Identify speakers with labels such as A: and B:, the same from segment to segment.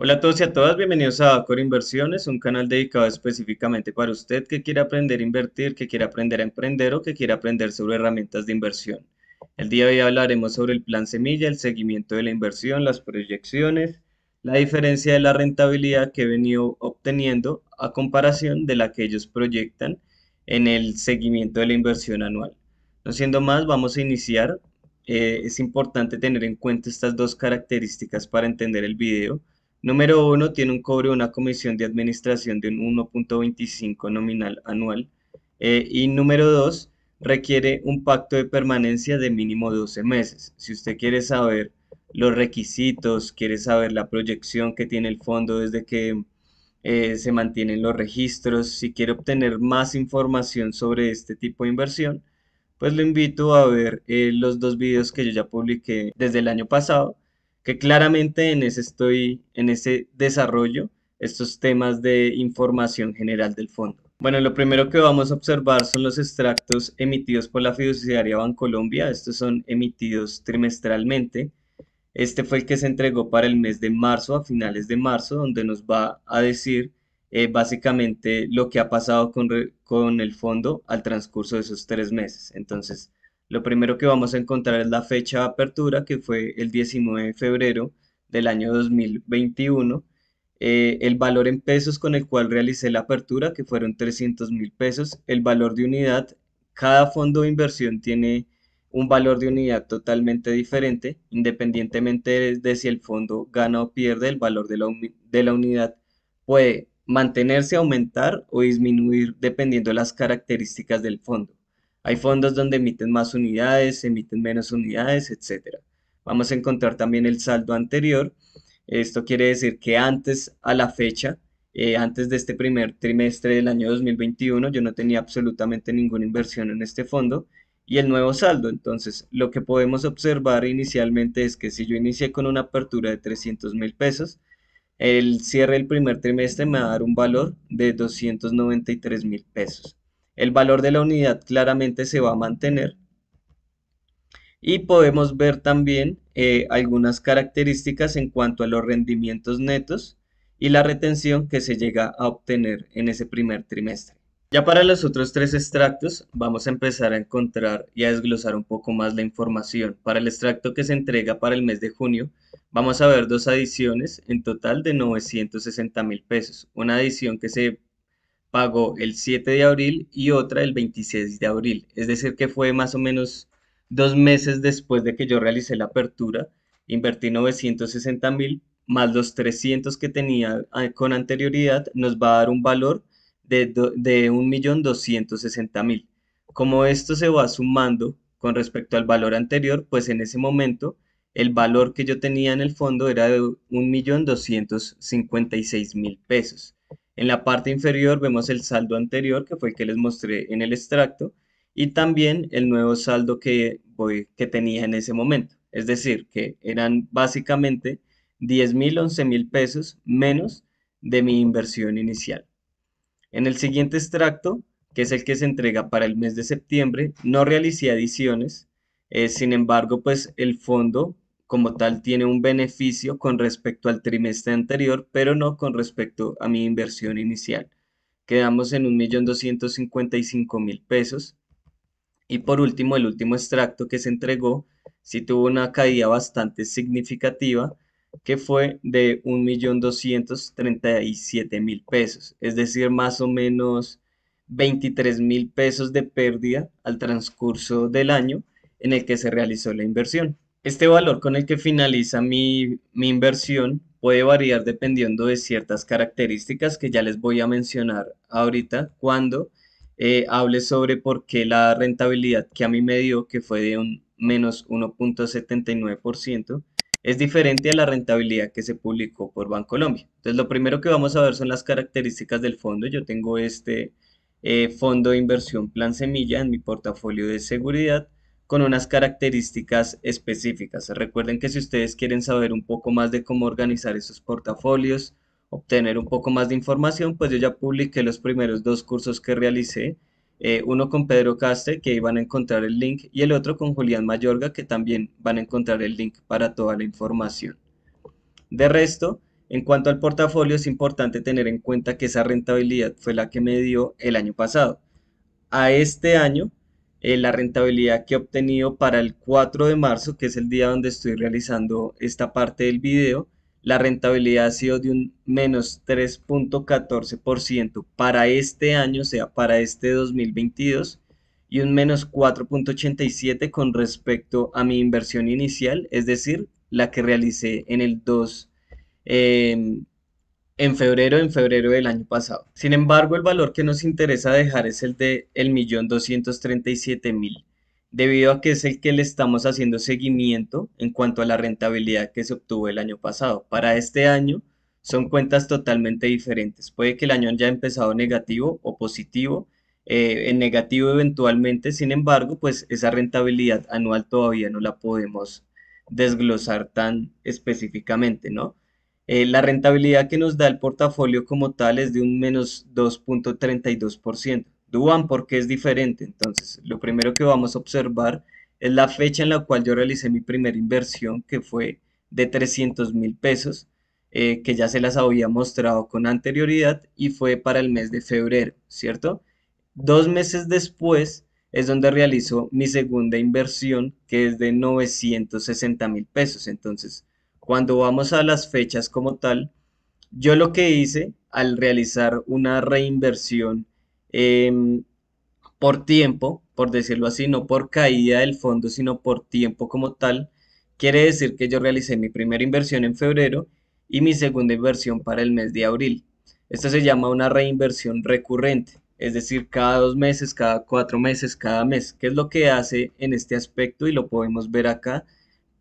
A: Hola a todos y a todas, bienvenidos a Bacor Inversiones, un canal dedicado específicamente para usted que quiere aprender a invertir, que quiere aprender a emprender o que quiere aprender sobre herramientas de inversión. El día de hoy hablaremos sobre el plan semilla, el seguimiento de la inversión, las proyecciones, la diferencia de la rentabilidad que he venido obteniendo a comparación de la que ellos proyectan en el seguimiento de la inversión anual. No siendo más, vamos a iniciar. Eh, es importante tener en cuenta estas dos características para entender el video Número 1 tiene un cobro de una comisión de administración de un 1.25 nominal anual. Eh, y número 2 requiere un pacto de permanencia de mínimo 12 meses. Si usted quiere saber los requisitos, quiere saber la proyección que tiene el fondo desde que eh, se mantienen los registros, si quiere obtener más información sobre este tipo de inversión, pues lo invito a ver eh, los dos videos que yo ya publiqué desde el año pasado que claramente en ese estoy, en ese desarrollo, estos temas de información general del fondo. Bueno, lo primero que vamos a observar son los extractos emitidos por la fiduciaria Bancolombia. Estos son emitidos trimestralmente. Este fue el que se entregó para el mes de marzo, a finales de marzo, donde nos va a decir eh, básicamente lo que ha pasado con, con el fondo al transcurso de esos tres meses. Entonces, lo primero que vamos a encontrar es la fecha de apertura, que fue el 19 de febrero del año 2021. Eh, el valor en pesos con el cual realicé la apertura, que fueron 300 mil pesos. El valor de unidad, cada fondo de inversión tiene un valor de unidad totalmente diferente, independientemente de, si el fondo gana o pierde, el valor de la, de la unidad puede mantenerse, aumentar o disminuir dependiendo de las características del fondo. Hay fondos donde emiten más unidades, emiten menos unidades, etc. Vamos a encontrar también el saldo anterior. Esto quiere decir que antes a la fecha, eh, antes de este primer trimestre del año 2021, yo no tenía absolutamente ninguna inversión en este fondo y el nuevo saldo. Entonces, lo que podemos observar inicialmente es que si yo inicié con una apertura de 300 mil pesos, el cierre del primer trimestre me va a dar un valor de 293 mil pesos. El valor de la unidad claramente se va a mantener. Y podemos ver también eh, algunas características en cuanto a los rendimientos netos y la retención que se llega a obtener en ese primer trimestre. Ya para los otros tres extractos vamos a empezar a encontrar y a desglosar un poco más la información. Para el extracto que se entrega para el mes de junio vamos a ver dos adiciones en total de 960 mil pesos. Una adición que se pagó el 7 de abril y otra el 26 de abril. Es decir, que fue más o menos dos meses después de que yo realicé la apertura, invertí 960 mil más los 300 que tenía ah, con anterioridad, nos va a dar un valor de, de 1.260.000. Como esto se va sumando con respecto al valor anterior, pues en ese momento el valor que yo tenía en el fondo era de 1.256.000 pesos. En la parte inferior vemos el saldo anterior, que fue el que les mostré en el extracto, y también el nuevo saldo que, voy, que tenía en ese momento. Es decir, que eran básicamente 10 mil, 11 mil pesos menos de mi inversión inicial. En el siguiente extracto, que es el que se entrega para el mes de septiembre, no realicé adiciones, eh, sin embargo, pues el fondo como tal tiene un beneficio con respecto al trimestre anterior, pero no con respecto a mi inversión inicial. Quedamos en 1.255.000 pesos. Y por último, el último extracto que se entregó sí tuvo una caída bastante significativa, que fue de 1.237.000 pesos, es decir, más o menos 23.000 pesos de pérdida al transcurso del año en el que se realizó la inversión. Este valor con el que finaliza mi, inversión puede variar dependiendo de ciertas características que ya les voy a mencionar ahorita cuando eh, hable sobre por qué la rentabilidad que a mí me dio, que fue de un menos 1.79%, es diferente a la rentabilidad que se publicó por Bancolombia. Entonces, lo primero que vamos a ver son las características del fondo. Yo tengo este eh, fondo de inversión Plan Semilla en mi portafolio de seguridad con unas características específicas. Recuerden que si ustedes quieren saber un poco más de cómo organizar esos portafolios, obtener un poco más de información, pues yo ya publiqué los primeros dos cursos que realicé, eh, uno con Pedro Caste, que ahí van a encontrar el link, y el otro con Julián Mayorga, que también van a encontrar el link para toda la información. De resto, en cuanto al portafolio, es importante tener en cuenta que esa rentabilidad fue la que me dio el año pasado. A este año eh, la rentabilidad que he obtenido para el 4 de marzo, que es el día donde estoy realizando esta parte del video, la rentabilidad ha sido de un menos 3.14% para este año, o sea, para este 2022, y un menos 4.87% con respecto a mi inversión inicial, es decir, la que realicé en el 2 en febrero en febrero del año pasado. Sin embargo, el valor que nos interesa dejar es el de el millón mil, debido a que es el que le estamos haciendo seguimiento en cuanto a la rentabilidad que se obtuvo el año pasado. Para este año son cuentas totalmente diferentes. Puede que el año haya empezado negativo o positivo, eh, en negativo eventualmente, sin embargo, pues esa rentabilidad anual todavía no la podemos desglosar tan específicamente, ¿no? Eh, la rentabilidad que nos da el portafolio como tal es de un menos 2.32%. Duan, porque es diferente? Entonces, lo primero que vamos a observar es la fecha en la cual yo realicé mi primera inversión, que fue de 300 mil pesos, eh, que ya se las había mostrado con anterioridad y fue para el mes de febrero, ¿cierto? Dos meses después es donde realizo mi segunda inversión, que es de 960 mil pesos. Entonces, cuando vamos a las fechas como tal, yo lo que hice al realizar una reinversión em, por tiempo, por decirlo así, no por caída del fondo, sino por tiempo como tal, quiere decir que yo realicé mi primera inversión en febrero y mi segunda inversión para el mes de abril. Esto se llama una reinversión recurrente, es decir, cada dos meses, cada cuatro meses, cada mes, que es lo que hace en este aspecto y lo podemos ver acá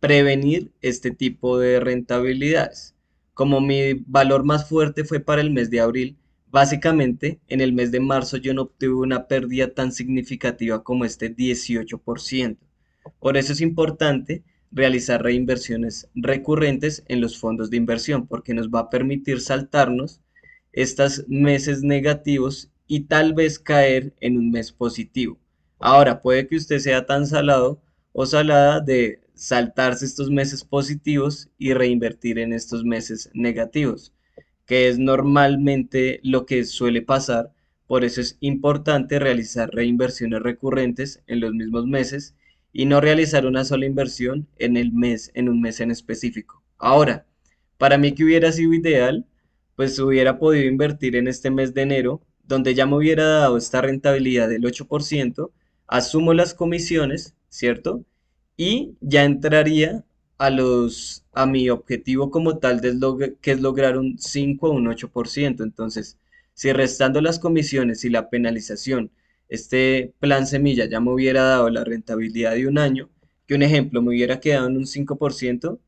A: prevenir este tipo de rentabilidades. Como mi valor más fuerte fue para el mes de abril, básicamente en el mes de marzo yo no obtuve una pérdida tan significativa como este 18%. Por eso es importante realizar reinversiones recurrentes en los fondos de inversión, porque nos va a permitir saltarnos estos meses negativos y tal vez caer en un mes positivo. Ahora, puede que usted sea tan salado o salada de saltarse estos meses positivos y reinvertir en estos meses negativos, que es normalmente lo que suele pasar. Por eso es importante realizar reinversiones recurrentes en los mismos meses y no realizar una sola inversión en el mes, en un mes en específico. Ahora, para mí que hubiera sido ideal, pues hubiera podido invertir en este mes de enero, donde ya me hubiera dado esta rentabilidad del 8%, asumo las comisiones, ¿cierto? y ya entraría a los a mi objetivo como tal de que es lograr un 5 o un 8%. Entonces, si restando las comisiones y la penalización, este plan semilla ya me hubiera dado la rentabilidad de un año, que un ejemplo me hubiera quedado en un 5%,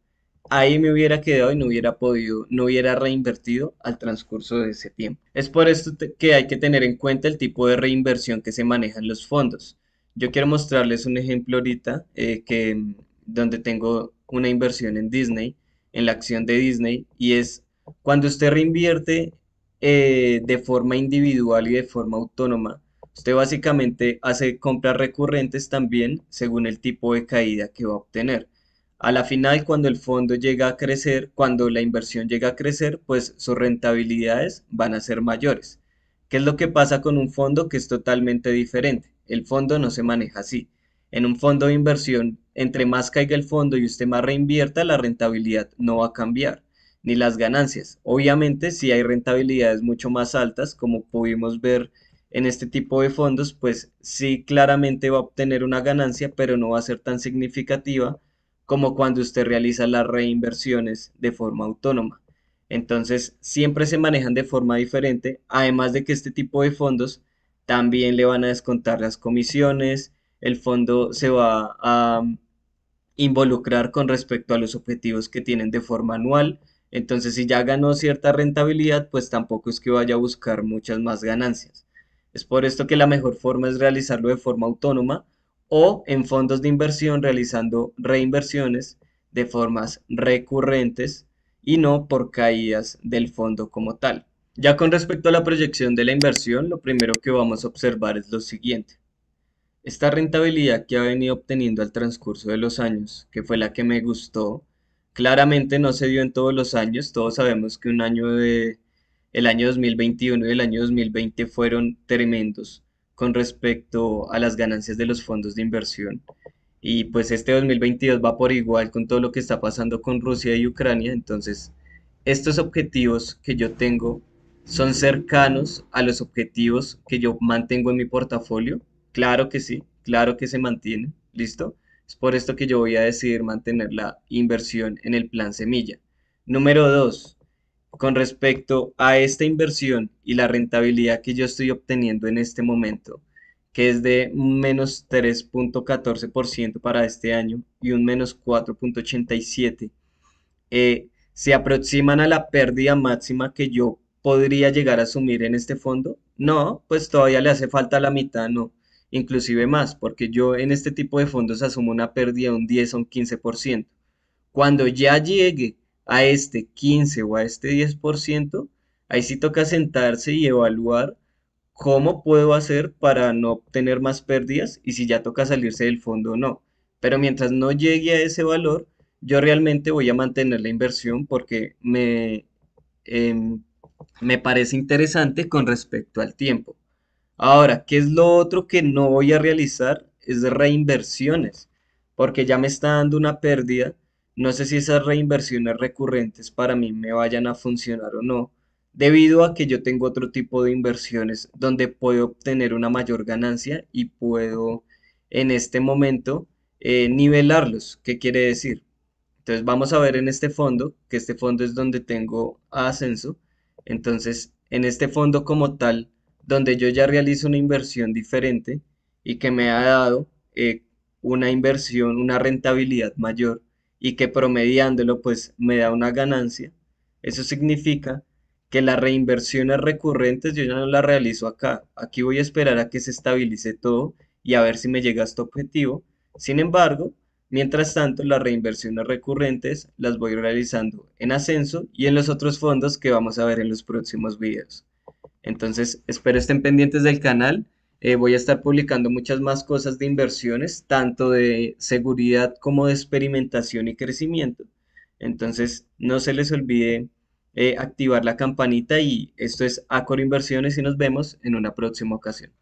A: ahí me hubiera quedado y no hubiera podido, no hubiera reinvertido al transcurso de ese tiempo. Es por esto que hay que tener en cuenta el tipo de reinversión que se maneja en los fondos. Yo quiero mostrarles un ejemplo ahorita eh, que, donde tengo una inversión en Disney, en la acción de Disney, y es cuando usted reinvierte eh, de forma individual y de forma autónoma, usted básicamente hace compras recurrentes también según el tipo de caída que va a obtener. A la final, cuando el fondo llega a crecer, cuando la inversión llega a crecer, pues sus rentabilidades van a ser mayores. ¿Qué es lo que pasa con un fondo que es totalmente diferente? El fondo no se maneja así. En un fondo de inversión, entre más caiga el fondo y usted más reinvierta, la rentabilidad no va a cambiar, ni las ganancias. Obviamente, si hay rentabilidades mucho más altas, como pudimos ver en este tipo de fondos, pues sí claramente va a obtener una ganancia, pero no va a ser tan significativa como cuando usted realiza las reinversiones de forma autónoma. Entonces, siempre se manejan de forma diferente, además de que este tipo de fondos también le van a descontar las comisiones, el fondo se va a involucrar con respecto a los objetivos que tienen de forma anual, entonces si ya ganó cierta rentabilidad, pues tampoco es que vaya a buscar muchas más ganancias. Es por esto que la mejor forma es realizarlo de forma autónoma o en fondos de inversión realizando reinversiones de formas recurrentes y no por caídas del fondo como tal. Ya con respecto a la proyección de la inversión, lo primero que vamos a observar es lo siguiente. Esta rentabilidad que ha venido obteniendo al transcurso de los años, que fue la que me gustó, claramente no se dio en todos los años. Todos sabemos que un año de el año 2021 y el año 2020 fueron tremendos con respecto a las ganancias de los fondos de inversión. Y pues este 2022 va por igual con todo lo que está pasando con Rusia y Ucrania, entonces estos objetivos que yo tengo son cercanos a los objetivos que yo mantengo en mi portafolio? Claro que sí, claro que se mantienen, ¿listo? Es por esto que yo voy a decidir mantener la inversión en el plan semilla. Número dos, con respecto a esta inversión y la rentabilidad que yo estoy obteniendo en este momento, que es de menos 3.14% para este año y un menos 4.87%, eh, se aproximan a la pérdida máxima que yo podría llegar a asumir en este fondo? No, pues todavía le hace falta la mitad, no. Inclusive más, porque yo en este tipo de fondos asumo una pérdida de un 10 o un 15%. Cuando ya llegue a este 15 o a este 10%, ahí sí toca sentarse y evaluar cómo puedo hacer para no obtener más pérdidas y si ya toca salirse del fondo o no. Pero mientras no llegue a ese valor, yo realmente voy a mantener la inversión porque me em, me parece interesante con respecto al tiempo. Ahora, ¿qué es lo otro que no voy a realizar? Es reinversiones, porque ya me está dando una pérdida. No sé si esas reinversiones recurrentes para mí me vayan a funcionar o no, debido a que yo tengo otro tipo de inversiones donde puedo obtener una mayor ganancia y puedo en este momento eh, nivelarlos. ¿Qué quiere decir? Entonces vamos a ver en este fondo, que este fondo es donde tengo ascenso entonces, en este fondo como tal, donde yo ya realizo una inversión diferente y que me ha dado eh, una inversión, una rentabilidad mayor y que promediándolo pues me da una ganancia, eso significa que las reinversiones recurrentes yo ya no las realizo acá. Aquí voy a esperar a que se estabilice todo y a ver si me llega a este objetivo. Sin embargo, Mientras tanto, las reinversiones recurrentes las voy realizando en Ascenso y en los otros fondos que vamos a ver en los próximos videos. Entonces, espero estén pendientes del canal. Eh, voy a estar publicando muchas más cosas de inversiones, tanto de seguridad como de experimentación y crecimiento. Entonces, no se les olvide eh, activar la campanita y esto es Acor Inversiones y nos vemos en una próxima ocasión.